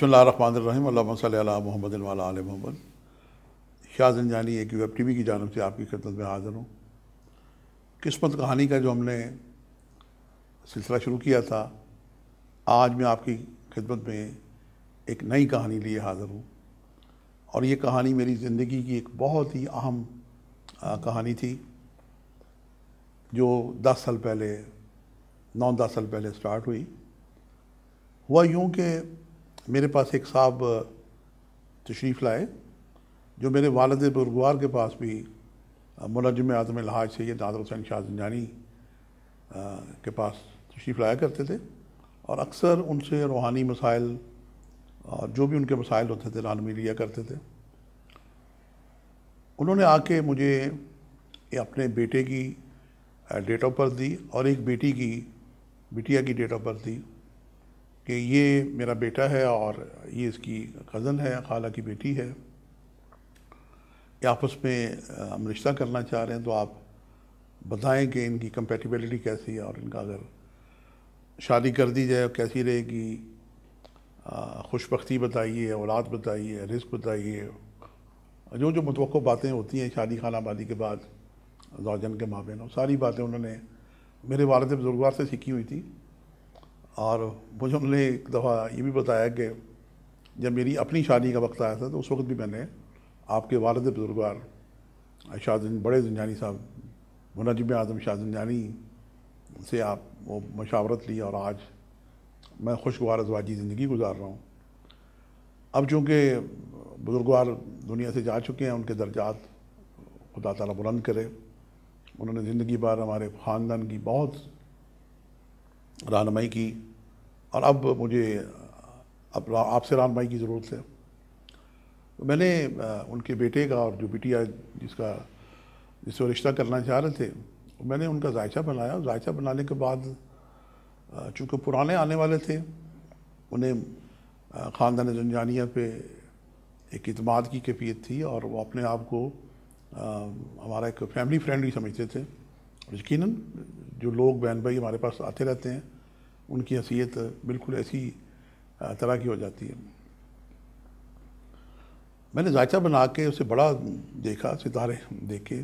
بسم اللہ الرحمن صلی اللہ محمد اللہ علیہ محمد شاہ زنجانی ایک ویب ٹی وی کی جانب سے آپ کی خدمت میں حاضر ہوں قسمت کہانی کا جو ہم نے سلسلہ شروع کیا تھا آج میں آپ کی خدمت میں ایک نئی کہانی لیے حاضر ہوں اور یہ کہانی میری زندگی کی ایک بہت ہی اہم کہانی تھی جو دس سال پہلے نو دس سال پہلے سٹارٹ ہوئی ہوا یوں کہ میرے پاس ایک صاحب تشریف لائے جو میرے والد برگوار کے پاس بھی ملجم اعظم الحاج سید نادر حسین شاہ زنجانی کے پاس تشریف لایا کرتے تھے اور اکثر ان سے روحانی مسائل اور جو بھی ان کے مسائل ہوتے تھے لیا کرتے تھے انہوں نے آ کے مجھے اپنے بیٹے کی ڈیٹ آف برتھ دی اور ایک بیٹی کی بیٹیا کی ڈیٹ آف برتھ دی کہ یہ میرا بیٹا ہے اور یہ اس کی کزن ہے خالہ کی بیٹی ہے یا آپ اس میں رشتہ کرنا چاہ رہے ہیں تو آپ بتائیں کہ ان کی کمپیٹیبلٹی کیسی ہے اور ان کا اگر شادی کر دی جائے کیسی رہے گی خوش بختی بتائیے اولاد بتائیے رزق بتائیے جو جو متوقع باتیں ہوتی ہیں شادی خانہ آبادی کے بعد زوجن کے ماں ساری باتیں انہوں نے میرے والد بزرگوار سے سیکھی ہوئی تھی اور مجھے انہوں نے ایک دفعہ یہ بھی بتایا کہ جب میری اپنی شادی کا وقت آیا تھا تو اس وقت بھی میں نے آپ کے والد بزرگوار شاہدین بڑے زنجانی صاحب منجم اعظم زنجانی سے آپ وہ مشاورت لی اور آج میں خوشگوار ازواجی زندگی گزار رہا ہوں اب چونکہ بزرگوار دنیا سے جا چکے ہیں ان کے درجات خدا تعالیٰ بلند کرے انہوں نے زندگی بھر ہمارے خاندان کی بہت رہنمائی کی اور اب مجھے اب آپ سے رہنمائی کی ضرورت ہے میں نے ان کے بیٹے کا اور جو بیٹیا جس کا جس سے رشتہ کرنا چاہ رہے تھے میں نے ان کا ذائقہ بنایا ذائقہ بنانے کے بعد چونکہ پرانے آنے والے تھے انہیں خاندان زنجانیہ پہ ایک اعتماد کی کیفیت تھی اور وہ اپنے آپ کو ہمارا ایک فیملی فرینڈ سمجھتے تھے یقیناً جو لوگ بہن بھائی ہمارے پاس آتے رہتے ہیں ان کی حیثیت بالکل ایسی طرح کی ہو جاتی ہے میں نے زائچہ بنا کے اسے بڑا دیکھا ستارے دیکھے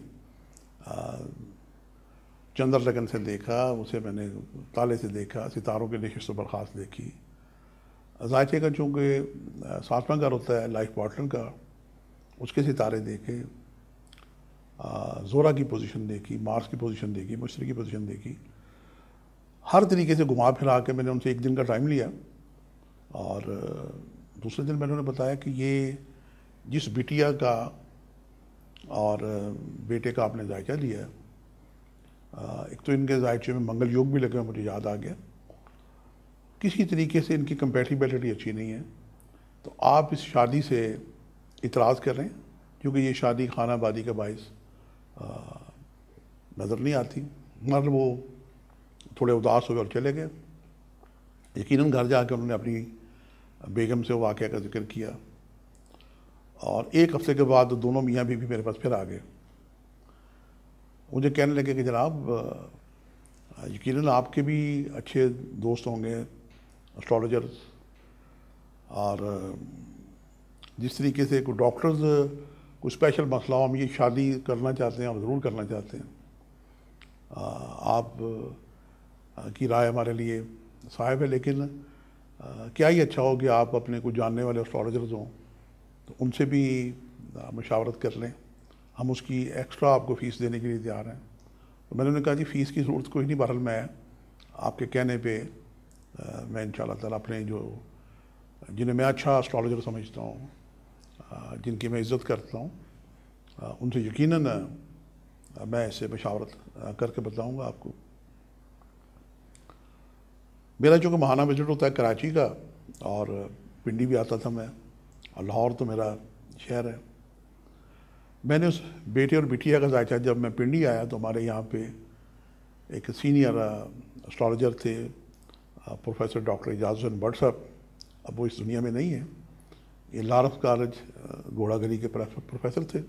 چندر لگن سے دیکھا اسے میں نے تالے سے دیکھا ستاروں کے نشست برخاست دیکھی ذائچے کا چونکہ ساتواں گھر ہوتا ہے لائف پارٹنر کا اس کے ستارے دیکھے زورا کی پوزیشن دیکھی مارس کی پوزیشن دیکھی مشرق کی پوزیشن دیکھی ہر طریقے سے گھما پھرا کے میں نے ان سے ایک دن کا ٹائم لیا اور دوسرے دن میں نے انہیں بتایا کہ یہ جس بٹیا کا اور بیٹے کا آپ نے ذائقہ لیا ہے ایک تو ان کے ذائقے میں منگل یوگ بھی لگے مجھے یاد آ گیا کسی طریقے سے ان کی کمپیٹیبلٹی اچھی نہیں ہے تو آپ اس شادی سے اعتراض کر رہے ہیں کیونکہ یہ شادی خانہ بادی کا باعث نظر نہیں آتی مگر وہ تھوڑے اداس ہوئے اور چلے گئے یقیناً گھر جا کے انہوں نے اپنی بیگم سے واقعہ کا ذکر کیا اور ایک ہفتے کے بعد دونوں میاں بھی بھی میرے پاس پھر آ گئے مجھے کہنے لگے کہ جناب یقیناً آپ کے بھی اچھے دوست ہوں گے اسٹرالوجرز اور جس طریقے سے کوئی ڈاکٹرز اسپیشل مسئلہ ہو ہم یہ شادی کرنا چاہتے ہیں ہم ضرور کرنا چاہتے ہیں آپ کی رائے ہمارے لیے صاحب ہے لیکن کیا ہی اچھا ہو کہ آپ اپنے کچھ جاننے والے اسٹرالوجرز ہوں تو ان سے بھی مشاورت کر لیں ہم اس کی ایکسٹرا آپ کو فیس دینے کے لیے تیار ہیں تو میں نے انہوں نے کہا جی فیس کی ضرورت کوئی نہیں بہرحال میں آپ کے کہنے پہ میں ان شاء اللہ تعالیٰ اپنے جو جنہیں میں اچھا اسٹرالوجر سمجھتا ہوں جن کی میں عزت کرتا ہوں ہاں، ان سے یقیناً ہاں، میں اسے مشاورت ہاں، کر کے بتاؤں گا آپ کو میرا چونکہ مہانہ وزٹ ہوتا ہے کراچی کا اور پنڈی بھی آتا تھا میں اور لاہور تو میرا شہر ہے میں نے اس بیٹے اور بیٹیا کا ذائقہ جب میں پنڈی آیا تو ہمارے یہاں پہ ایک سینئر اسٹرالوجر تھے پروفیسر ڈاکٹر اجاز بٹ صاحب اب وہ اس دنیا میں نہیں ہیں یہ لارف کالج گھوڑا گلی کے پروفیسر تھے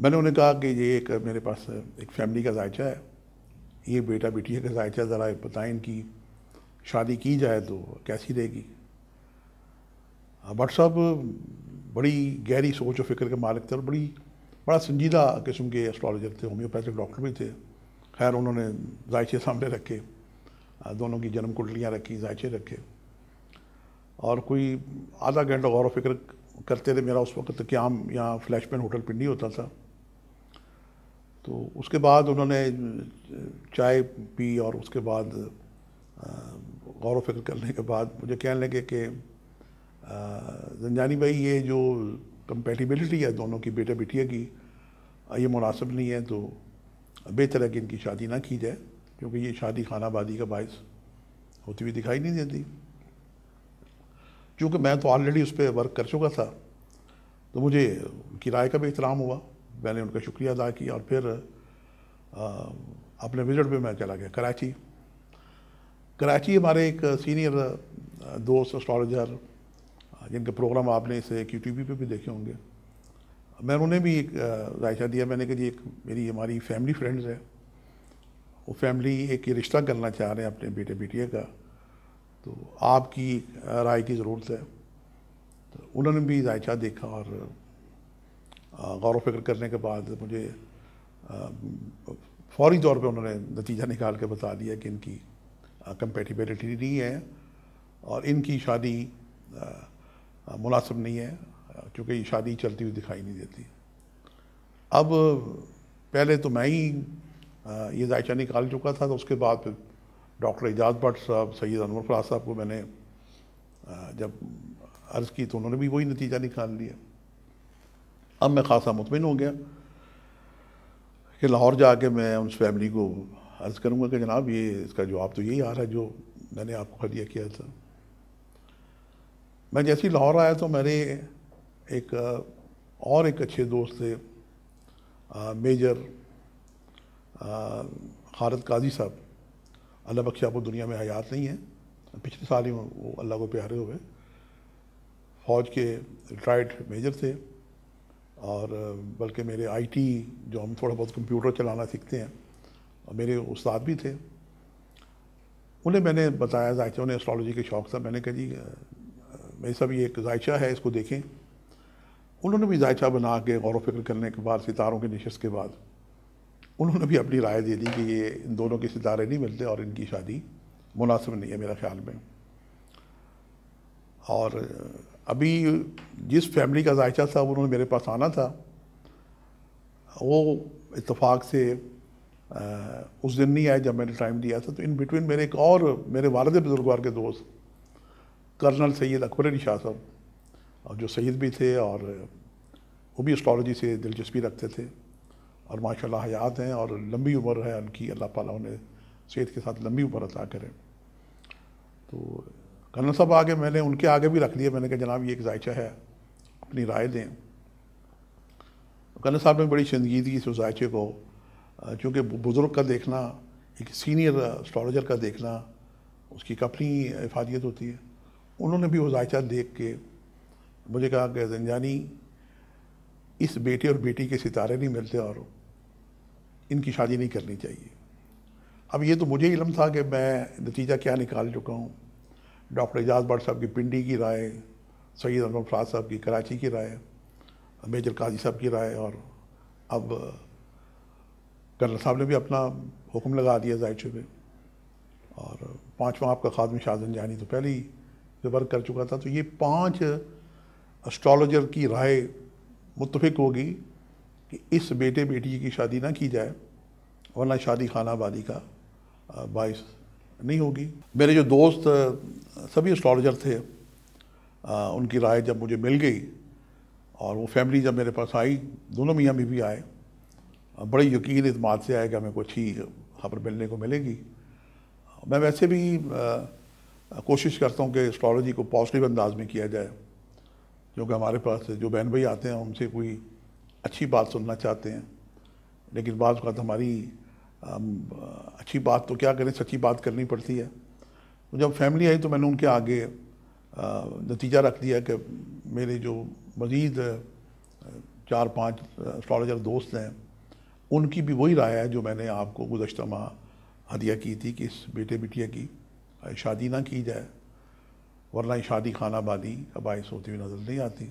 میں نے انہیں کہا کہ یہ ایک میرے پاس ایک فیملی کا ذائقہ ہے یہ بیٹا بیٹی کا ذائقہ ذرا بتائیں ان کی شادی کی جائے تو کیسی رہے گی بٹ صاحب بڑی گہری سوچ و فکر کے مالک تھے اور بڑی بڑا سنجیدہ قسم کے اسٹرالوجر تھے ہومیوپیتھک ڈاکٹر بھی تھے خیر انہوں نے ذائچے سامنے رکھے دونوں کی جنم کنڈلیاں رکھی ذائچے رکھے اور کوئی آدھا گھنٹہ غور و فکر کرتے تھے میرا اس وقت قیام یہاں فلیش مین ہوٹل پنڈی نہیں ہوتا تھا تو اس کے بعد انہوں نے چائے پی اور اس کے بعد غور و فکر کرنے کے بعد مجھے کہنے لگے کہ زنجانی بھائی یہ جو کمپیٹیبلٹی ہے دونوں کی بیٹے بیٹیا کی یہ مناسب نہیں ہے تو بہتر ہے کہ ان کی شادی نہ کی جائے کیونکہ یہ شادی خانہ بادی کا باعث ہوتی ہوئی دکھائی نہیں دیتی چونکہ میں تو آلریڈی اس پہ ورک کر چکا تھا تو مجھے ان کی رائے کا بھی احترام ہوا میں نے ان کا شکریہ ادا کیا اور پھر اپنے وزٹ پہ میں چلا گیا کراچی کراچی ہمارے ایک سینئر دوست اسٹالجر جن کے پروگرام آپ نے اسے کیو ٹی وی پہ بھی دیکھے ہوں گے میں انہوں نے بھی ایک جائشہ دیا میں نے کہا جی ایک میری ہماری فیملی فرینڈز ہے وہ فیملی ایک رشتہ کرنا چاہ رہے ہیں اپنے بیٹے بیٹیے کا تو آپ کی رائے کی ضرورت ہے تو انہوں نے بھی ذائچہ دیکھا اور غور و فکر کرنے کے بعد مجھے فوری طور پہ انہوں نے نتیجہ نکال کے بتا دیا کہ ان کی کمپیٹیبلٹی نہیں ہے اور ان کی شادی مناسب نہیں ہے چونکہ یہ شادی چلتی ہوئی دکھائی نہیں دیتی اب پہلے تو میں ہی یہ ذائچہ نکال چکا تھا تو اس کے بعد پھر ڈاکٹر اجاز بٹ صاحب سید انور قرآ صاحب کو میں نے جب عرض کی تو انہوں نے بھی وہی نتیجہ نکال لیا اب میں خاصا مطمئن ہو گیا کہ لاہور جا کے میں اس فیملی کو عرض کروں گا کہ جناب یہ اس کا جواب تو یہی آ رہا ہے جو میں نے آپ کو خلیہ کیا تھا میں جیسے ہی لاہور آیا تو میں نے ایک اور ایک اچھے دوست تھے میجر خارت قاضی صاحب اللہ آپ کو دنیا میں حیات نہیں ہے پچھلے سال ہی وہ اللہ کو پیارے ہوئے فوج کے ریٹائرڈ میجر تھے اور بلکہ میرے آئی ٹی جو ہم تھوڑا بہت کمپیوٹر چلانا سیکھتے ہیں اور میرے استاد بھی تھے انہیں میں نے بتایا ذائقہ انہیں اسٹرالوجی کے شوق تھا میں نے کہا جی میرے سب یہ ایک ذائقہ ہے اس کو دیکھیں انہوں نے بھی ذائقہ بنا کے غور و فکر کرنے کے بعد ستاروں کے نشست کے بعد انہوں نے بھی اپنی رائے دے دی کہ یہ ان دونوں کے ستارے نہیں ملتے اور ان کی شادی مناسب نہیں ہے میرا خیال میں اور ابھی جس فیملی کا ذائقہ تھا انہوں نے میرے پاس آنا تھا وہ اتفاق سے اس دن نہیں آئے جب میں نے ٹائم دیا تھا تو ان بٹوین میرے ایک اور میرے والد بزرگوار کے دوست کرنل سید اکبر علی شاہ صاحب اور جو سید بھی تھے اور وہ بھی اسٹرالوجی سے دلچسپی رکھتے تھے اور ماشاء اللہ حیات ہیں اور لمبی عمر ہے ان کی اللہ تعالیٰ انہیں صحت کے ساتھ لمبی عمر عطا کرے تو کرنل صاحب آگے میں نے ان کے آگے بھی رکھ لیے میں نے کہا جناب یہ ایک ذائچہ ہے اپنی رائے دیں کرنل صاحب نے بڑی شندگیدگی اس ذائچے کو چونکہ بزرگ کا دیکھنا ایک سینئر اسٹرالوجر کا دیکھنا اس کی کپنی افادیت ہوتی ہے انہوں نے بھی وہ ذائچہ دیکھ کے مجھے کہا کہ زنجانی اس بیٹے اور بیٹی کے ستارے نہیں ملتے اور ان کی شادی نہیں کرنی چاہیے اب یہ تو مجھے علم تھا کہ میں نتیجہ کیا نکال چکا ہوں ڈاکٹر اعجاز بٹ صاحب کی پنڈی کی رائے سید احمد فراز صاحب کی کراچی کی رائے میجر قاضی صاحب کی رائے اور اب کرنل صاحب نے بھی اپنا حکم لگا دیا ظاہر شپہ اور پانچواں آپ کا خادم شاہ زنجانی تو پہلی زبر کر چکا تھا تو یہ پانچ اسٹرالوجر کی رائے متفق ہوگی کہ اس بیٹے بیٹی کی شادی نہ کی جائے ورنہ شادی خانہ آبادی کا باعث نہیں ہوگی میرے جو دوست سبھی اسٹرالوجر تھے ان کی رائے جب مجھے مل گئی اور وہ فیملی جب میرے پاس آئی دونوں میاں بھی, بھی آئے بڑے یقین اعتماد سے آئے کہ ہمیں کوئی اچھی خبر ملنے کو ملے گی میں ویسے بھی کوشش کرتا ہوں کہ اسٹرالوجی کو پازیٹیو انداز میں کیا جائے جو کہ ہمارے پاس جو بہن بھائی آتے ہیں ان سے کوئی اچھی بات سننا چاہتے ہیں لیکن بعض اوقات ہماری اچھی بات تو کیا کریں سچی بات کرنی پڑتی ہے جب فیملی آئی تو میں نے ان کے آگے نتیجہ رکھ دیا کہ میرے جو مزید چار پانچ اسٹرالوجر دوست ہیں ان کی بھی وہی رائے ہے جو میں نے آپ کو گزشتہ ماہ ہدیہ کی تھی کہ اس بیٹے بیٹیا کی شادی نہ کی جائے ورنہ شادی خانہ بادی کا باعث ہوتی ہوئی نظر نہیں آتی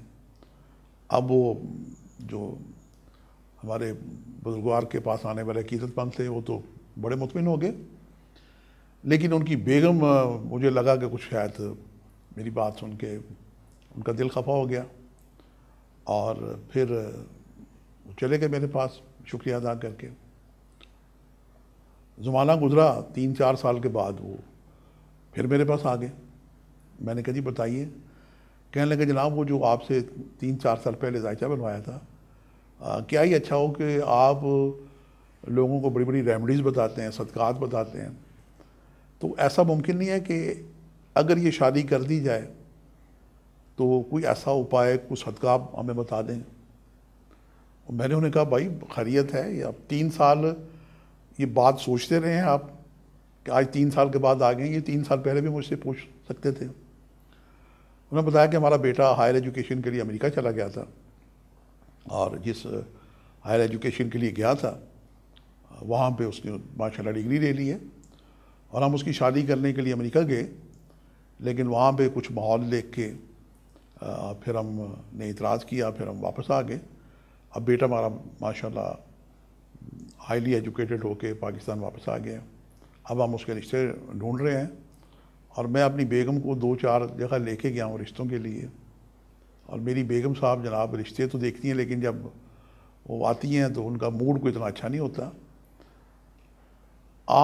اب وہ جو ہمارے بزرگوار کے پاس آنے والے عقیدت پن تھے وہ تو بڑے مطمئن ہو گئے لیکن ان کی بیگم مجھے لگا کہ کچھ شاید میری بات سن کے ان کا دل خفا ہو گیا اور پھر چلے گئے میرے پاس شکریہ ادا کر کے زمانہ گزرا تین چار سال کے بعد وہ پھر میرے پاس آ گئے میں نے کہا جی بتائیے کہنے لگے جناب وہ جو آپ سے تین چار سال پہلے ذائچہ بنوایا تھا کیا ہی اچھا ہو کہ آپ لوگوں کو بڑی بڑی ریمڈیز بتاتے ہیں صدقات بتاتے ہیں تو ایسا ممکن نہیں ہے کہ اگر یہ شادی کر دی جائے تو کوئی ایسا اپائے کوئی صدقہ ہمیں بتا دیں میں نے انہیں کہا بھائی خیریت ہے اب تین سال یہ بات سوچتے رہے ہیں آپ کہ آج تین سال کے بعد آ گئے یہ تین سال پہلے بھی مجھ سے پوچھ سکتے تھے انہوں نے بتایا کہ ہمارا بیٹا ہائر ایجوکیشن کے لیے امریکہ چلا گیا تھا اور جس ہائر ایجوکیشن کے لیے گیا تھا وہاں پہ اس نے ماشاء اللہ ڈگری لے لی ہے اور ہم اس کی شادی کرنے کے لیے امریکہ گئے لیکن وہاں پہ کچھ ماحول لے کے پھر ہم نے اعتراض کیا پھر ہم واپس آ گئے اب بیٹا ہمارا ماشاء اللہ ہائیلی ایجوکیٹڈ ہو کے پاکستان واپس آ گیا اب ہم اس کے رشتے ڈھونڈ رہے ہیں اور میں اپنی بیگم کو دو چار جگہ لے کے گیا ہوں رشتوں کے لیے اور میری بیگم صاحب جناب رشتے تو دیکھتی ہیں لیکن جب وہ آتی ہیں تو ان کا موڈ کو اتنا اچھا نہیں ہوتا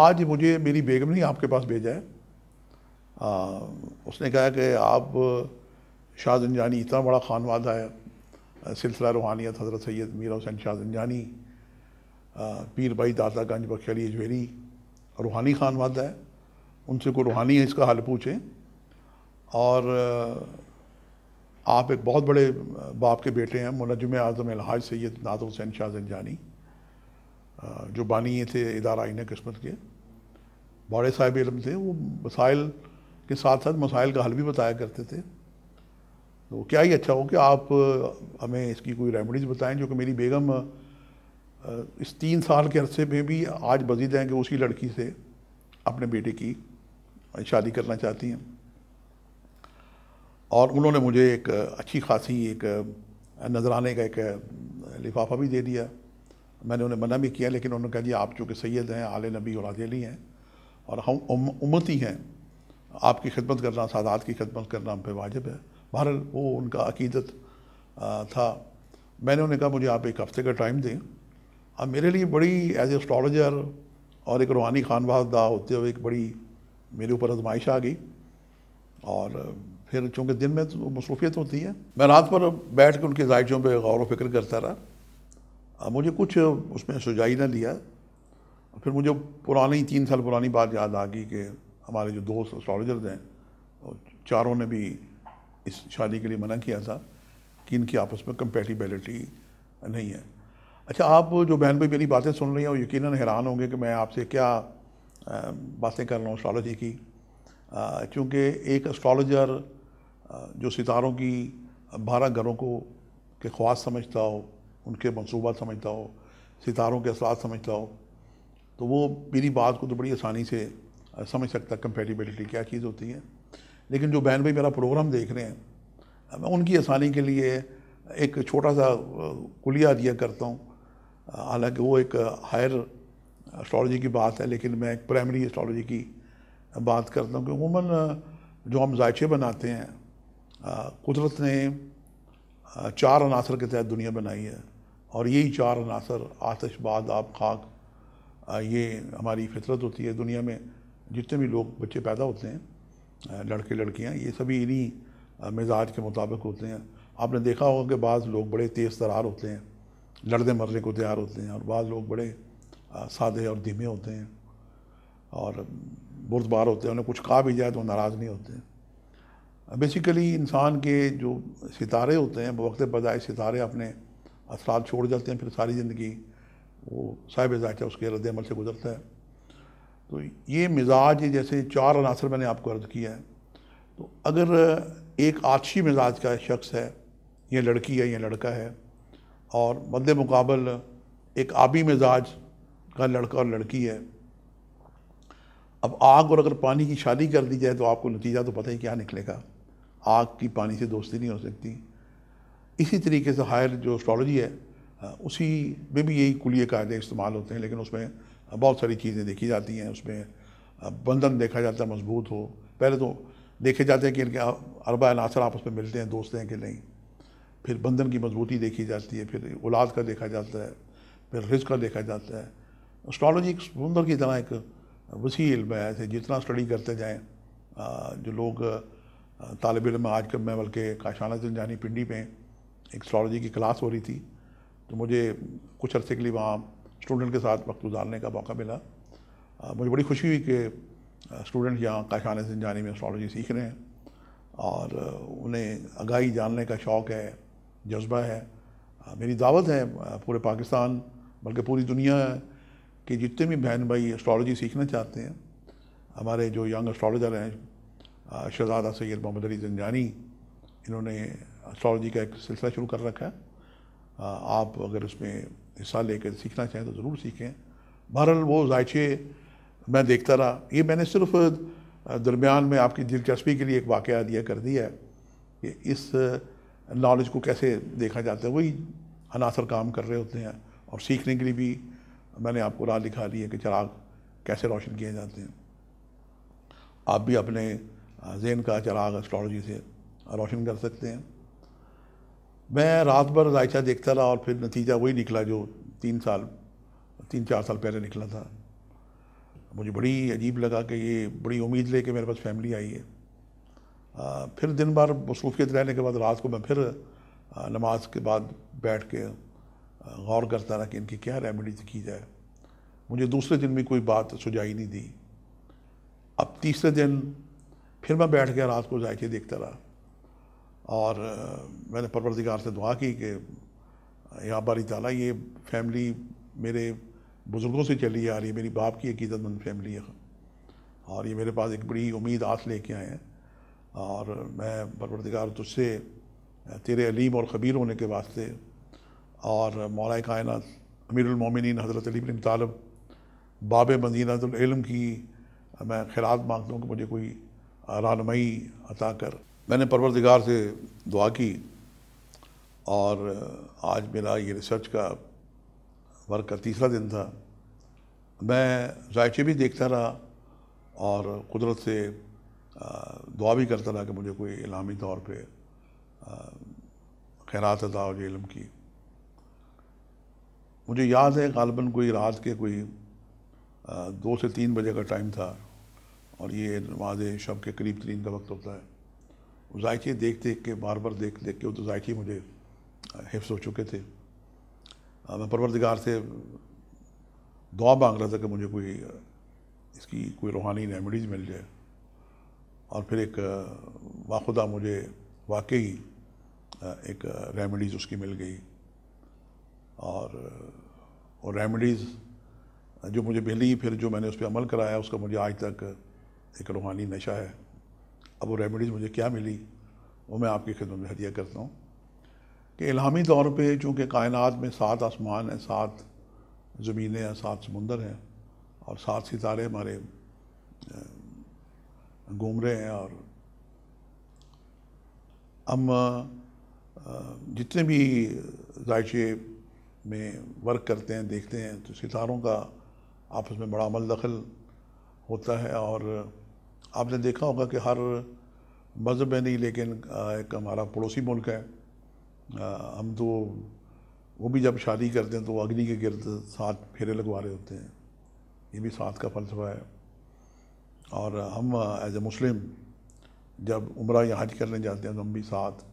آج مجھے میری بیگم نہیں آپ کے پاس بھیجا ہے اس نے کہا کہ آپ شاہ زنجانی اتنا بڑا خانوادہ ہے سلسلہ روحانیت حضرت سید میر حسین شاہ زنجانی پیر بھائی داتا گنج بخشلی اجویری روحانی خان والدہ ہے ان سے کوئی روحانی ہے اس کا حال پوچھیں اور آپ ایک بہت بڑے باپ کے بیٹے ہیں منجم اعظم الحاج سید ناز حسین شاہ زنجانی جو بانی یہ تھے ادارہ آئین قسمت کے بڑے صاحب علم تھے وہ مسائل کے ساتھ ساتھ مسائل کا حل بھی بتایا کرتے تھے تو کیا ہی اچھا ہو کہ آپ ہمیں اس کی کوئی ریمیڈیز بتائیں جو کہ میری بیگم اس تین سال کے عرصے میں بھی آج مزید ہیں کہ اسی لڑکی سے اپنے بیٹے کی شادی کرنا چاہتی ہیں اور انہوں نے مجھے ایک اچھی خاصی ایک نذرانے کا ایک لفافہ بھی دے دیا میں نے انہیں منع بھی کیا لیکن انہوں نے کہا جی آپ چونکہ سید ہیں آل نبی اور راج ہیں اور ہم امتی ہیں آپ کی خدمت کرنا سادات کی خدمت کرنا ہم پہ واجب ہے بہرحال وہ ان کا عقیدت تھا میں نے انہیں کہا مجھے آپ ایک ہفتے کا ٹائم دیں اب میرے لیے بڑی ایز اے اور ایک روحانی خان بہاددہ ہوتے ہوئے ایک بڑی میرے اوپر آزمائش آ گئی اور پھر چونکہ دن میں تو مصروفیت ہوتی ہے میں رات پر بیٹھ کے ان کے ذائقوں پہ غور و فکر کرتا رہا اب مجھے کچھ اس میں سجائی نہ لیا پھر مجھے پرانی تین سال پرانی بات یاد آ گئی کہ ہمارے جو دوست اسٹرالوجرز ہیں چاروں نے بھی اس شادی کے لیے منع کیا تھا کہ ان کی آپس میں کمپیٹیبلٹی نہیں ہے اچھا آپ جو بہن بھائی میری باتیں سن رہی ہیں وہ یقیناً حیران ہوں گے کہ میں آپ سے کیا باتیں کر رہا ہوں اسٹرالوجی کی چونکہ ایک اسٹرالوجر جو ستاروں کی بارہ گھروں کو کے خواص سمجھتا ہو ان کے منصوبات سمجھتا ہو ستاروں کے اثرات سمجھتا ہو تو وہ میری بات کو تو بڑی آسانی سے سمجھ سکتا ہے کمپیٹیبلٹی کیا چیز ہوتی ہے لیکن جو بہن بھائی میرا پروگرام دیکھ رہے ہیں میں ان کی آسانی کے لیے ایک چھوٹا سا کلیہ دیا کرتا ہوں حالانکہ وہ ایک ہائر اسٹرالوجی کی بات ہے لیکن میں ایک پرائمری اسٹرالوجی کی بات کرتا ہوں کہ عموماً جو ہم ذائقے بناتے ہیں قدرت نے چار عناصر کے تحت دنیا بنائی ہے اور یہی چار عناصر آتش باد آب خاک یہ ہماری فطرت ہوتی ہے دنیا میں جتنے بھی لوگ بچے پیدا ہوتے ہیں لڑکے لڑکیاں یہ سبھی انہیں مزاج کے مطابق ہوتے ہیں آپ نے دیکھا ہوگا کہ بعض لوگ بڑے تیز ترار ہوتے ہیں لڑنے مرنے کو تیار ہوتے ہیں اور بعض لوگ بڑے سادے اور دھیمے ہوتے ہیں اور برد بار ہوتے ہیں انہیں کچھ کہا بھی جائے تو ناراض نہیں ہوتے ہیں بیسیکلی انسان کے جو ستارے ہوتے ہیں وقت پیدائش ستارے اپنے اثرات چھوڑ جاتے ہیں پھر ساری زندگی وہ صاحب ذائقہ اس کے رد عمل سے گزرتا ہے تو یہ مزاج جیسے چار عناصر میں نے آپ کو عرض کیا ہے تو اگر ایک آتشی مزاج کا شخص ہے یہ لڑکی ہے یا لڑکا ہے اور مقابل ایک آبی مزاج کا لڑکا اور لڑکی ہے اب آگ اور اگر پانی کی شادی کر دی جائے تو آپ کو نتیجہ تو پتہ ہی کیا نکلے گا آگ کی پانی سے دوستی نہیں ہو سکتی اسی طریقے سے ہائر جو اسٹرالوجی ہے اسی میں بھی یہی کلیے قاعدے استعمال ہوتے ہیں لیکن اس میں بہت ساری چیزیں دیکھی جاتی ہیں اس میں بندھن دیکھا جاتا ہے مضبوط ہو پہلے تو دیکھے جاتے ہیں کہ ان کے عربہ عناصر آپ اس میں ملتے ہیں دوست ہیں کہ نہیں پھر بندن کی مضبوطی دیکھی جاتی ہے پھر اولاد کا دیکھا جاتا ہے پھر رزق کا دیکھا جاتا ہے اسٹرالوجی ایک سمندر کی طرح ایک وسیع علم ہے ایسے جتنا اسٹڈی کرتے جائیں جو لوگ طالب علم آج کل میں بلکہ کاشانہ جانی پنڈی پہ ایک اسٹرالوجی کی کلاس ہو رہی تھی تو مجھے کچھ عرصے کے لیے وہاں اسٹوڈنٹ کے ساتھ وقت گزارنے کا موقع ملا مجھے بڑی خوشی ہوئی کہ اسٹوڈنٹ یہاں کاشانہ سن جانی میں اسٹرالوجی سیکھ رہے ہیں اور انہیں آگاہی جاننے کا شوق ہے جذبہ ہے میری دعوت ہے پورے پاکستان بلکہ پوری دنیا کہ جتنے بھی بہن بھائی اسٹرالوجی سیکھنا چاہتے ہیں ہمارے جو ینگ اسٹرالوجر ہیں شہزادہ سید محمد علی زنجانی انہوں نے اسٹرالوجی کا ایک سلسلہ شروع کر رکھا ہے آپ اگر اس میں حصہ لے کر سیکھنا چاہیں تو ضرور سیکھیں بہرحال وہ ذائقے میں دیکھتا رہا یہ میں نے صرف درمیان میں آپ کی دلچسپی کے لیے ایک واقعہ دیا کر دیا ہے کہ اس نالج کو کیسے دیکھا جاتا ہے وہی عناصر کام کر رہے ہوتے ہیں اور سیکھنے کے لیے بھی میں نے آپ کو راہ لکھا لی ہے کہ چراغ کیسے روشن کیے جاتے ہیں آپ بھی اپنے ذہن کا چراغ اسٹرالوجی سے روشن کر سکتے ہیں میں رات بھر ذائقہ دیکھتا رہا اور پھر نتیجہ وہی نکلا جو تین سال تین چار سال پہلے نکلا تھا مجھے بڑی عجیب لگا کہ یہ بڑی امید لے کہ میرے پاس فیملی آئی ہے پھر دن بھر مصروفیت رہنے کے بعد رات کو میں پھر نماز کے بعد بیٹھ کے غور کرتا رہا کہ ان کی کیا ریمیڈی کی جائے مجھے دوسرے دن بھی کوئی بات سجائی نہیں دی اب تیسرے دن پھر میں بیٹھ گیا رات کو ذائقے دیکھتا رہا اور میں نے پروردگار سے دعا کی کہ یا باری تعالیٰ یہ فیملی میرے بزرگوں سے چلی آ رہی ہے میری باپ کی عقیدت مند فیملی ہے اور یہ میرے پاس ایک بڑی امید آس لے کے آئے ہیں اور میں تجھ سے تیرے علیم اور خبیر ہونے کے واسطے اور مولا کائنات امیر المومنین حضرت علی بن طالب مدینہ العلم کی میں خیرات مانگتا ہوں کہ مجھے کوئی رانمائی عطا کر میں نے پروردگار سے دعا کی اور آج میرا یہ ریسرچ کا ورک کا تیسرا دن تھا میں ذائقے بھی دیکھتا رہا اور قدرت سے دعا بھی کرتا رہا کہ مجھے کوئی علامی طور پہ خیرات عطا ہو جائے علم کی مجھے یاد ہے غالباً کوئی رات کے کوئی دو سے تین بجے کا ٹائم تھا اور یہ نماز شب کے قریب ترین کا وقت ہوتا ہے وہ ذائقے دیکھ دیکھ کے بار بار دیکھ دیکھ کے وہ تو ذائقے مجھے حفظ ہو چکے تھے میں پروردگار سے دعا مانگ رہا تھا کہ مجھے کوئی اس کی کوئی روحانی ریمیڈیز مل جائے اور پھر ایک واخدہ مجھے واقعی ایک ریمیڈیز اس کی مل گئی اور وہ ریمیڈیز جو مجھے ملی پھر جو میں نے اس پہ عمل کرایا اس کا مجھے آج تک ایک روحانی نشہ ہے اب وہ ریمیڈیز مجھے کیا ملی وہ میں آپ کی خدمت میں ہدیہ کرتا ہوں کہ الہامی طور پہ چونکہ کائنات میں سات آسمان ہیں سات زمینیں ہیں سات سمندر ہیں اور سات ستارے ہمارے گھوم رہے ہیں اور ہم جتنے بھی ذائقے میں ورک کرتے ہیں دیکھتے ہیں تو ستاروں کا آپس میں بڑا عمل دخل ہوتا ہے اور آپ نے دیکھا ہوگا کہ ہر مذہب ہے نہیں لیکن ایک ہمارا پڑوسی ملک ہے ہم تو وہ بھی جب شادی کرتے ہیں تو وہ اگنی کے گرد ساتھ پھیرے لگوا رہے ہوتے ہیں یہ بھی ساتھ کا فلسفہ ہے اور ہم ایز اے مسلم جب عمرہ یا حج کرنے جاتے ہیں تو ہم بھی ساتھ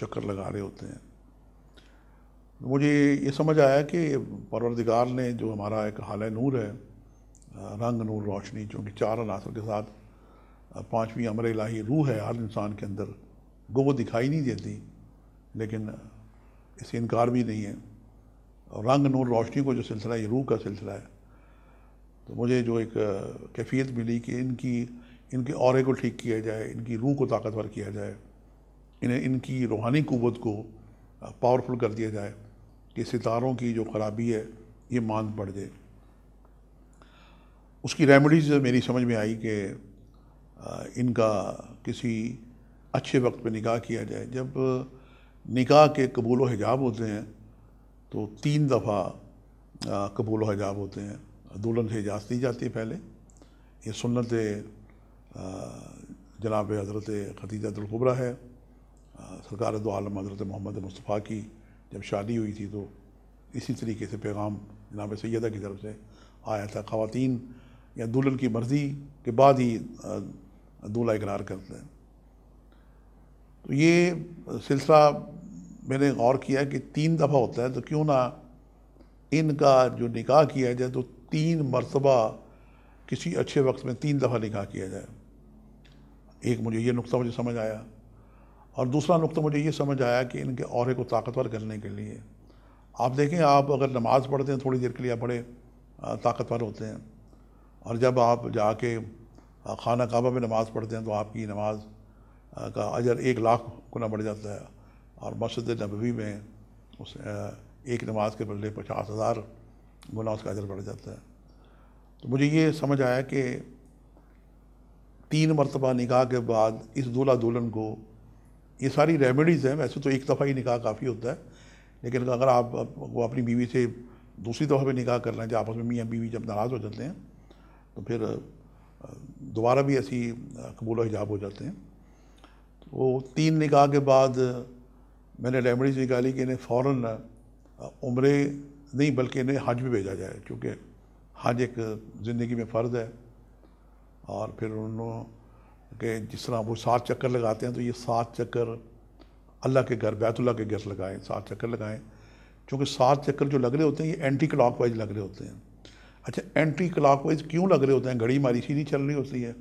چکر لگا رہے ہوتے ہیں مجھے یہ سمجھ آیا کہ پروردگار نے جو ہمارا ایک حال نور ہے رنگ نور روشنی چونکہ چار عناصر کے ساتھ پانچویں امر الہی روح ہے ہر انسان کے اندر گو وہ دکھائی نہیں دیتی لیکن اس سے انکار بھی نہیں ہے اور رنگ نور روشنی کو جو سلسلہ ہے یہ روح کا سلسلہ ہے تو مجھے جو ایک کیفیت ملی کہ ان کی ان کے عورے کو ٹھیک کیا جائے ان کی روح کو طاقتور کیا جائے انہیں ان کی روحانی قوت کو پاورفل کر دیا جائے کہ ستاروں کی جو خرابی ہے یہ مان پڑ جائے اس کی ریمیڈیز میری سمجھ میں آئی کہ ان کا کسی اچھے وقت پہ نکاح کیا جائے جب نکاح کے قبول و حجاب ہوتے ہیں تو تین دفعہ قبول و حجاب ہوتے ہیں سے اجازت دی جاتی پہلے یہ سنت جناب حضرت خدیجہ دلخبرہ ہے سرکار دو عالم حضرت محمد مصطفیٰ کی جب شادی ہوئی تھی تو اسی طریقے سے پیغام جناب سیدہ کی طرف سے آیا تھا خواتین یا دلہن کی مرضی کے بعد ہی دولہ اقرار کرتے ہیں تو یہ سلسلہ میں نے غور کیا کہ تین دفعہ ہوتا ہے تو کیوں نہ ان کا جو نکاح کیا جائے تو تین مرتبہ کسی اچھے وقت میں تین دفعہ نکاح کیا جائے ایک مجھے یہ نقطہ مجھے سمجھ آیا اور دوسرا نقطہ مجھے یہ سمجھ آیا کہ ان کے عورے کو طاقتور کرنے کے لیے آپ دیکھیں آپ اگر نماز پڑھتے ہیں تھوڑی دیر کے لیے آپ بڑے طاقتور ہوتے ہیں اور جب آپ جا کے خانہ کعبہ میں نماز پڑھتے ہیں تو آپ کی نماز کا اجر ایک لاکھ گنا بڑھ جاتا ہے اور مسجد نبوی میں اس ایک نماز کے بدلے پچاس ہزار گناہ ناس کا اجر بڑھ جاتا ہے تو مجھے یہ سمجھ آیا کہ تین مرتبہ نکاح کے بعد اس دولہ دلہن کو یہ ساری ریمیڈیز ہیں ویسے تو ایک دفعہ ہی نکاح کافی ہوتا ہے لیکن اگر آپ وہ اپنی بیوی سے دوسری دفعہ بھی نکاح کر رہے ہیں جب آپ میں میاں بیوی جب ناراض ہو جاتے ہیں تو پھر دوبارہ بھی ایسی قبول و حجاب ہو جاتے ہیں تو تین نکاح کے بعد میں نے ریمیڈیز نکالی کہ انہیں فوراً عمرے نہیں بلکہ انہیں حج بھی بھیجا جائے کیونکہ حج ایک زندگی میں فرض ہے اور پھر انہوں کہ جس طرح وہ سات چکر لگاتے ہیں تو یہ سات چکر اللہ کے گھر بیت اللہ کے گھر لگائیں سات چکر لگائیں چونکہ سات چکر جو لگ رہے ہوتے ہیں یہ اینٹی کلاک وائز لگ رہے ہوتے ہیں اچھا اینٹی کلاک وائز کیوں لگ رہے ہوتے ہیں گھڑی ماری سیدھی چل رہی ہوتی ہے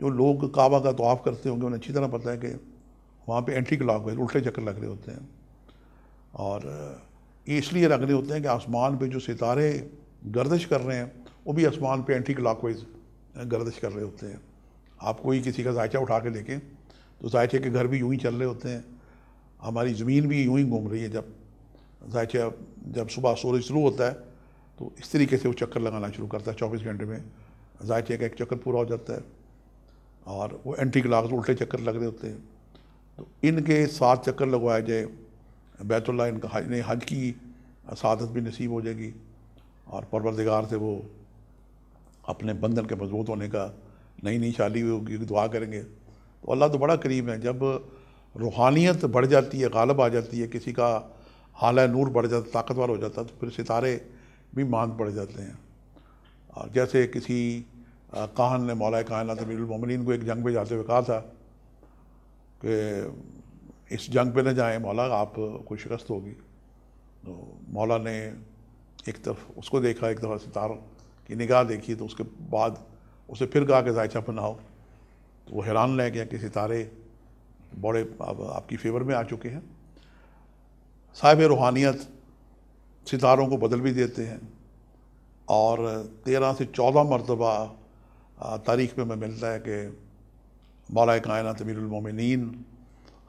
جو لوگ کعبہ کا طواف کرتے ہوں گے انہیں اچھی طرح پتہ ہے کہ وہاں پہ اینٹی کلاک وائز الٹے چکر لگ رہے ہوتے ہیں اور اس لیے رکھ رہے ہوتے ہیں کہ آسمان پہ جو ستارے گردش کر رہے ہیں وہ بھی آسمان پہ اینٹی کلاک وائز گردش کر رہے ہوتے ہیں آپ کوئی کسی کا ذائقہ اٹھا کے لے کے تو ذائقے کے گھر بھی یوں ہی چل رہے ہوتے ہیں ہماری زمین بھی یوں ہی گھوم رہی ہے جب ذائچہ جب صبح سورج شروع ہوتا ہے تو اس طریقے سے وہ چکر لگانا شروع کرتا ہے چوبیس گھنٹے میں ذائقے کا ایک چکر پورا ہو جاتا ہے اور وہ اینٹی کلاک الٹے چکر لگ رہے ہوتے ہیں تو ان کے ساتھ چکر لگوائے جائے بیت اللہ ان کا حج حج کی سعادت بھی نصیب ہو جائے گی اور پروردگار سے وہ اپنے بندھن کے مضبوط ہونے کا نئی نئی شالی ہوگی دعا کریں گے تو اللہ تو بڑا قریب ہے جب روحانیت بڑھ جاتی ہے غالب آ جاتی ہے کسی کا حالہ نور بڑھ جاتا طاقتور ہو جاتا ہے تو پھر ستارے بھی مان بڑھ جاتے ہیں اور جیسے کسی کہان نے مولا کائنات امیر المومنین کو ایک جنگ میں جاتے ہوئے کہا تھا کہ اس جنگ پہ نہ جائیں مولا آپ کو شکست ہوگی تو مولا نے ایک طرف اس کو دیکھا ایک دفعہ ستاروں کی نگاہ دیکھی تو اس کے بعد اسے پھر گا کے ذائچہ پناہ ہو تو وہ حیران لے گیا کہ ستارے بڑے آپ کی فیور میں آ چکے ہیں صاحب روحانیت ستاروں کو بدل بھی دیتے ہیں اور تیرہ سے چودہ مرتبہ تاریخ میں میں ملتا ہے کہ مولا کائنات امیر المومنین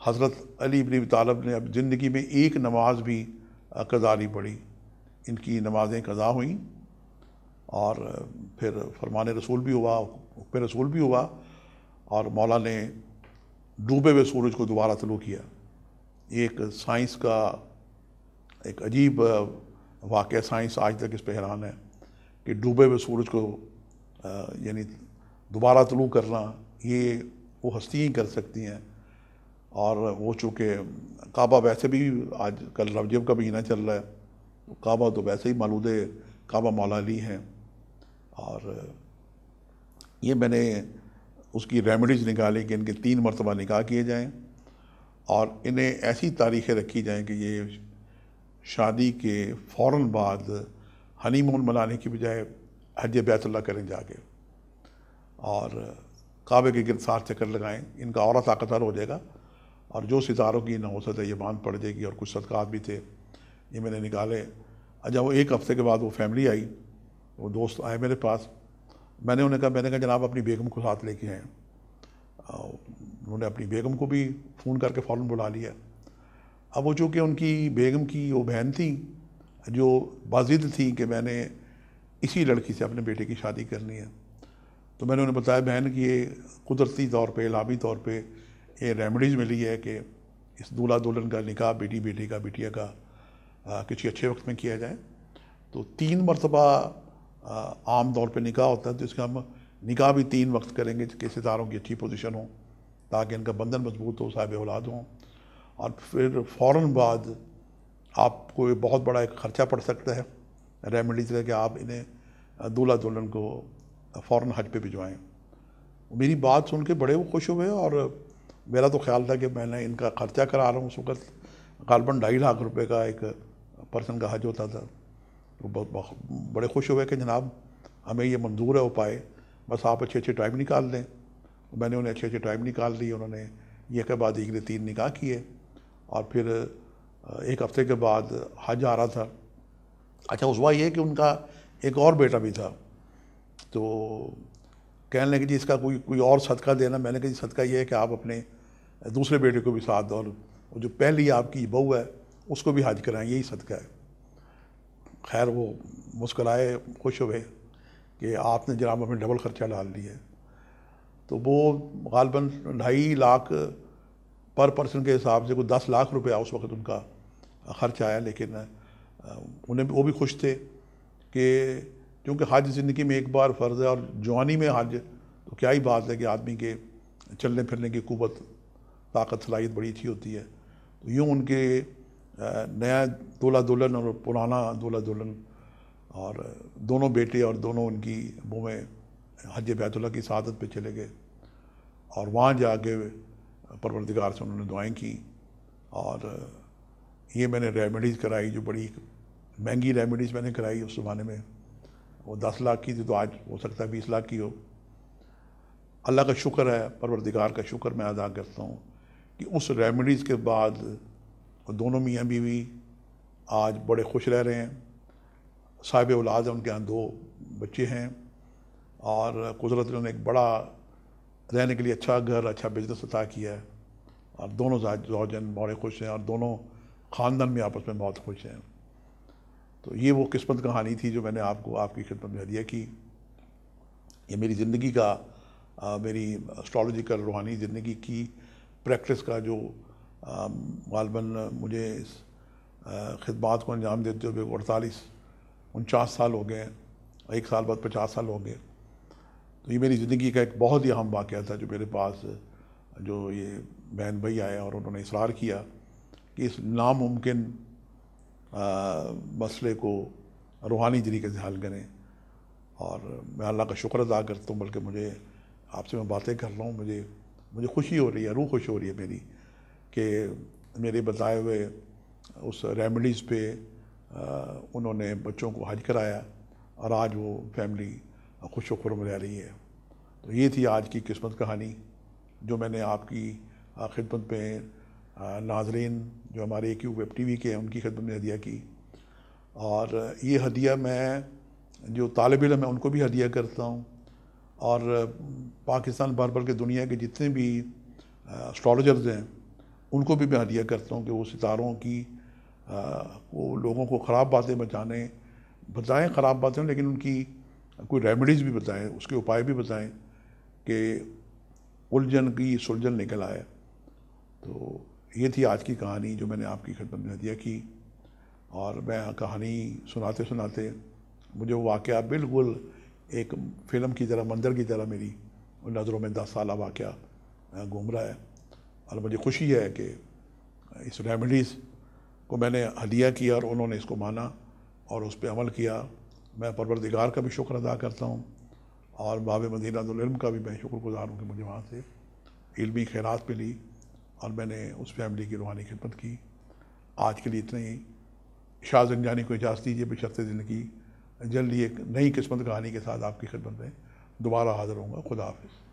حضرت علی ابن طالب نے اب زندگی میں ایک نماز بھی قضا نہیں پڑھی ان کی نمازیں قضا ہوئیں اور پھر فرمان رسول بھی ہوا رسول بھی ہوا اور مولا نے ڈوبے ہوئے سورج کو دوبارہ طلوع کیا ایک سائنس کا ایک عجیب واقعہ سائنس آج تک اس پہ حیران ہے کہ ڈوبے ہوئے سورج کو یعنی دوبارہ طلوع کرنا یہ وہ ہستی کر سکتی ہیں اور وہ چونکہ کعبہ ویسے بھی آج کل رف کا مہینہ چل رہا ہے کعبہ تو ویسے ہی مالود کعبہ مولا علی ہیں اور یہ میں نے اس کی ریمیڈیز نکالی کہ ان کے تین مرتبہ نکاح کیے جائیں اور انہیں ایسی تاریخیں رکھی جائیں کہ یہ شادی کے فوراً بعد ہنی مون منانے کی بجائے حج اللہ کریں جا کے اور کعبے کے گرد سار چکر لگائیں ان کا عورت طاقتور ہو جائے گا اور جو ستاروں کی نہ ہو سکتا ہے یہ باندھ پڑ جائے گی اور کچھ صدقات بھی تھے یہ میں نے نکالے اچھا وہ ایک ہفتے کے بعد وہ فیملی آئی وہ دوست آئے میرے پاس میں نے انہیں کہا میں نے کہا جناب اپنی بیگم کو ساتھ لے کے آئے انہوں نے اپنی بیگم کو بھی فون کر کے فوراً بلا لیا اب وہ چونکہ ان کی بیگم کی وہ بہن تھیں جو بازد تھیں کہ میں نے اسی لڑکی سے اپنے بیٹے کی شادی کرنی ہے تو میں نے انہیں بتایا بہن کی یہ قدرتی طور پہ لابی طور پہ یہ ریمیڈیز ملی ہے کہ اس دولہا دولن کا نکاح بیٹی بیٹی کا بیٹیا کا کسی اچھے وقت میں کیا جائے تو تین مرتبہ عام طور پہ نکاح ہوتا ہے تو اس کا ہم نکاح بھی تین وقت کریں گے کہ ستاروں کی اچھی پوزیشن ہو تاکہ ان کا بندھن مضبوط ہو صاحب اولاد ہوں اور پھر فوراً بعد آپ کو بہت بڑا ایک خرچہ پڑ سکتا ہے ریمیڈیز کا کہ آپ انہیں دولہا دلہن کو فوراً حج پہ بھجوائیں میری بات سن کے بڑے وہ خوش ہوئے اور میرا تو خیال تھا کہ میں نے ان کا خرچہ کرا رہا ہوں اس وقت غالباً ڈھائی لاکھ روپے کا ایک پرسن کا حج ہوتا تھا بہت بڑے خوش ہوئے کہ جناب ہمیں یہ منظور ہے وہ پائے بس آپ اچھے اچھے ٹائم نکال لیں میں نے انہیں اچھے اچھے ٹائم نکال دی انہوں نے یہ کے بعد ایک نے تین نکاح کیے اور پھر ایک ہفتے کے بعد حج آ رہا تھا اچھا اس وقت یہ کہ ان کا ایک اور بیٹا بھی تھا تو کہنے لگے جی اس کا کوئی کوئی اور صدقہ دینا میں نے کہا جی صدقہ یہ ہے کہ آپ اپنے دوسرے بیٹے کو بھی ساتھ اور جو پہلی آپ کی بہو ہے اس کو بھی حج کرائیں یہی صدقہ ہے خیر وہ مسکرائے خوش ہوئے کہ آپ نے جناب اپنے ڈبل خرچہ ڈال دیا تو وہ غالباً ڈھائی لاکھ پر پرسن کے حساب سے کوئی دس لاکھ روپیہ اس وقت ان کا خرچ آیا لیکن انہیں وہ بھی خوش تھے کہ کیونکہ حج زندگی میں ایک بار فرض ہے اور جوانی میں حج تو کیا ہی بات ہے کہ آدمی کے چلنے پھرنے کی قوت طاقت صلاحیت بڑی اچھی ہوتی ہے تو یوں ان کے نیا دولہ دلہن اور پرانا دولہ دلہن اور دونوں بیٹے اور دونوں ان کی بو میں حج بیت اللہ کی سعادت پہ چلے گئے اور وہاں جا کے پروردگار سے انہوں نے دعائیں کی اور یہ میں نے ریمیڈیز کرائی جو بڑی مہنگی ریمیڈیز میں نے کرائی اس زمانے میں وہ دس لاکھ کی تھی تو آج ہو سکتا ہے بیس لاکھ کی ہو اللہ کا شکر ہے پروردگار کا شکر میں ادا کرتا ہوں کہ اس ریمیڈیز کے بعد دونوں میاں بیوی آج بڑے خوش رہ رہے ہیں صاحب اولاد ان کے یہاں دو بچے ہیں اور قدرت نے ایک بڑا رہنے کے لیے اچھا گھر اچھا بزنس عطا کیا ہے اور دونوں زوجین بڑے خوش ہیں اور دونوں خاندان میں آپس میں بہت خوش ہیں تو یہ وہ قسمت کہانی تھی جو میں نے آپ کو آپ کی خدمت میں ہدیہ کی یہ میری زندگی کا میری اسٹرالوجیکل روحانی زندگی کی پریکٹس کا جو غالباً مجھے اس خدمات کو انجام دیتے ہوئے اڑتالیس انچاس سال ہو گئے ایک سال بعد پچاس سال ہو گئے تو یہ میری زندگی کا ایک بہت ہی اہم واقعہ تھا جو میرے پاس جو یہ بہن بھائی آئے اور انہوں نے اصرار کیا کہ اس ناممکن مسئلے کو روحانی طریقے سے حل کریں اور میں اللہ کا شکر ادا کرتا ہوں بلکہ مجھے آپ سے میں باتیں کر رہا ہوں مجھے مجھے خوشی ہو رہی ہے روح خوش ہو رہی ہے میری کہ میرے بتائے ہوئے اس ریمیڈیز پہ انہوں نے بچوں کو حج کرایا اور آج وہ فیملی خوش و خرم رہ رہی ہے تو یہ تھی آج کی قسمت کہانی جو میں نے آپ کی خدمت میں ناظرین جو ہمارے ایک ویب ٹی وی کے ہیں ان کی خدمت میں ہدیہ کی اور یہ ہدیہ میں جو طالب علم ہے ان کو بھی ہدیہ کرتا ہوں اور پاکستان بھر بھر کے دنیا کے جتنے بھی اسٹرالوجرز ہیں ان کو بھی میں ہدیہ کرتا ہوں کہ وہ ستاروں کی وہ لوگوں کو خراب باتیں بچانے بتائیں خراب باتیں لیکن ان کی کوئی ریمیڈیز بھی بتائیں اس کے اپائے بھی بتائیں کہ الجھن کی سلجھن نکل آئے تو یہ تھی آج کی کہانی جو میں نے آپ کی خدمت میں ہدیہ کی اور میں کہانی سناتے سناتے مجھے وہ واقعہ بالکل ایک فلم کی طرح منظر کی طرح میری نظروں میں دس سالہ واقعہ گھوم رہا ہے اور مجھے خوشی ہے کہ اس ریمیڈیز کو میں نے حلیہ کیا اور انہوں نے اس کو مانا اور اس پہ عمل کیا میں پروردگار کا بھی شکر ادا کرتا ہوں اور باب مدینہ العلم علم کا بھی میں شکر گزار ہوں کہ مجھے وہاں سے علمی خیرات ملی اور میں نے اس فیملی کی روحانی خدمت کی آج کے لیے ہی شاہ زنجانی کو اجازت دیجیے بشرط زندگی جلد ہی ایک نئی قسمت کہانی کے ساتھ آپ کی خدمت میں دوبارہ حاضر ہوں گا خدا حافظ